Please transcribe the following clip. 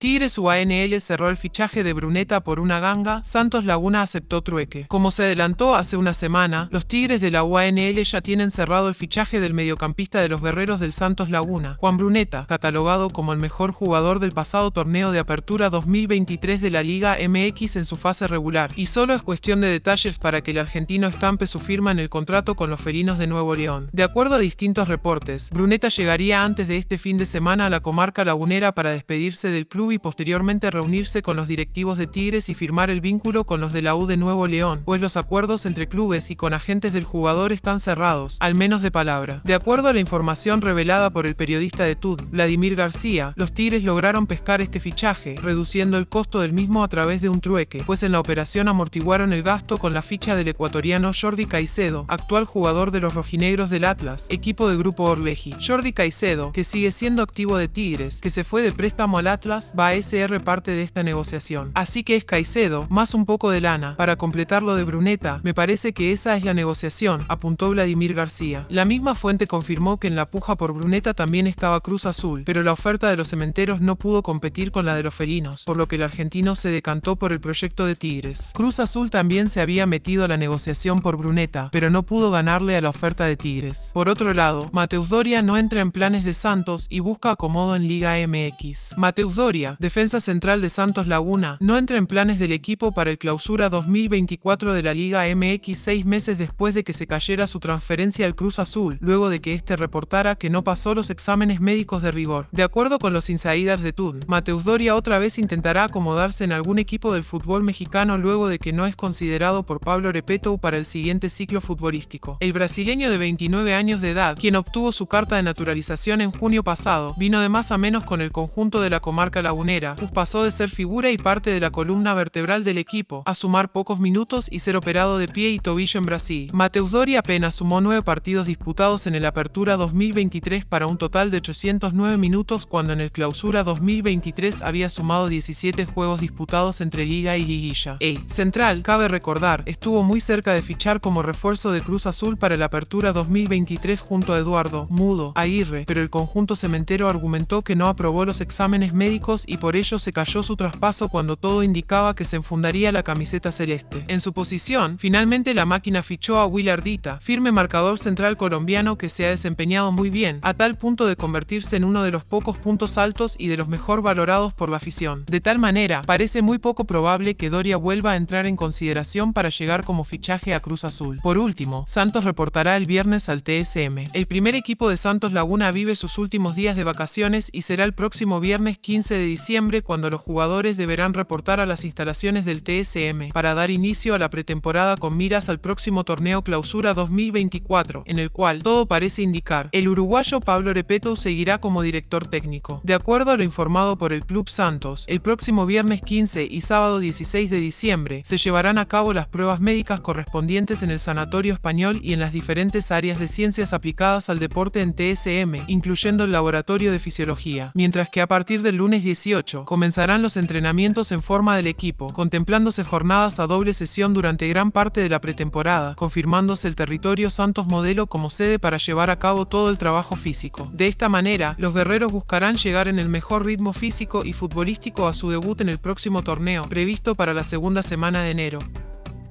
Tigres UANL cerró el fichaje de Bruneta por una ganga, Santos Laguna aceptó trueque. Como se adelantó hace una semana, los Tigres de la UANL ya tienen cerrado el fichaje del mediocampista de los guerreros del Santos Laguna, Juan Bruneta, catalogado como el mejor jugador del pasado torneo de apertura 2023 de la Liga MX en su fase regular, y solo es cuestión de detalles para que el argentino estampe su firma en el contrato con los felinos de Nuevo León. De acuerdo a distintos reportes, Bruneta llegaría antes de este fin de semana a la comarca lagunera para despedirse del club y posteriormente reunirse con los directivos de Tigres y firmar el vínculo con los de la U de Nuevo León, pues los acuerdos entre clubes y con agentes del jugador están cerrados, al menos de palabra. De acuerdo a la información revelada por el periodista de TUD, Vladimir García, los Tigres lograron pescar este fichaje, reduciendo el costo del mismo a través de un trueque, pues en la operación amortiguaron el gasto con la ficha del ecuatoriano Jordi Caicedo, actual jugador de los rojinegros del Atlas, equipo de Grupo Orleji. Jordi Caicedo, que sigue siendo activo de Tigres, que se fue de préstamo al Atlas, va a SR parte de esta negociación. Así que es Caicedo, más un poco de lana, para completar lo de Bruneta, me parece que esa es la negociación, apuntó Vladimir García. La misma fuente confirmó que en la puja por Bruneta también estaba Cruz Azul, pero la oferta de los cementeros no pudo competir con la de los felinos, por lo que el argentino se decantó por el proyecto de Tigres. Cruz Azul también se había metido a la negociación por Bruneta, pero no pudo ganarle a la oferta de Tigres. Por otro lado, Mateus Doria no entra en planes de Santos y busca acomodo en Liga MX. Mateus Doria defensa central de Santos Laguna, no entra en planes del equipo para el clausura 2024 de la Liga MX seis meses después de que se cayera su transferencia al Cruz Azul, luego de que este reportara que no pasó los exámenes médicos de rigor. De acuerdo con los insaídas de TUD, Mateus Doria otra vez intentará acomodarse en algún equipo del fútbol mexicano luego de que no es considerado por Pablo Repeto para el siguiente ciclo futbolístico. El brasileño de 29 años de edad, quien obtuvo su carta de naturalización en junio pasado, vino de más a menos con el conjunto de la comarca Laguna lagunera, pasó de ser figura y parte de la columna vertebral del equipo, a sumar pocos minutos y ser operado de pie y tobillo en Brasil. Mateus Dori apenas sumó nueve partidos disputados en el Apertura 2023 para un total de 809 minutos cuando en el Clausura 2023 había sumado 17 juegos disputados entre Liga y Liguilla. Ey, Central, cabe recordar, estuvo muy cerca de fichar como refuerzo de Cruz Azul para el Apertura 2023 junto a Eduardo, Mudo, Aguirre, pero el conjunto cementero argumentó que no aprobó los exámenes médicos y por ello se cayó su traspaso cuando todo indicaba que se enfundaría la camiseta celeste. En su posición, finalmente la máquina fichó a Willardita, firme marcador central colombiano que se ha desempeñado muy bien, a tal punto de convertirse en uno de los pocos puntos altos y de los mejor valorados por la afición. De tal manera, parece muy poco probable que Doria vuelva a entrar en consideración para llegar como fichaje a Cruz Azul. Por último, Santos reportará el viernes al TSM. El primer equipo de Santos Laguna vive sus últimos días de vacaciones y será el próximo viernes 15 de diciembre diciembre cuando los jugadores deberán reportar a las instalaciones del TSM para dar inicio a la pretemporada con miras al próximo torneo Clausura 2024, en el cual todo parece indicar el uruguayo Pablo Repeto seguirá como director técnico. De acuerdo a lo informado por el Club Santos, el próximo viernes 15 y sábado 16 de diciembre se llevarán a cabo las pruebas médicas correspondientes en el Sanatorio Español y en las diferentes áreas de ciencias aplicadas al deporte en TSM, incluyendo el Laboratorio de Fisiología, mientras que a partir del lunes 16 comenzarán los entrenamientos en forma del equipo, contemplándose jornadas a doble sesión durante gran parte de la pretemporada, confirmándose el territorio Santos Modelo como sede para llevar a cabo todo el trabajo físico. De esta manera, los guerreros buscarán llegar en el mejor ritmo físico y futbolístico a su debut en el próximo torneo, previsto para la segunda semana de enero.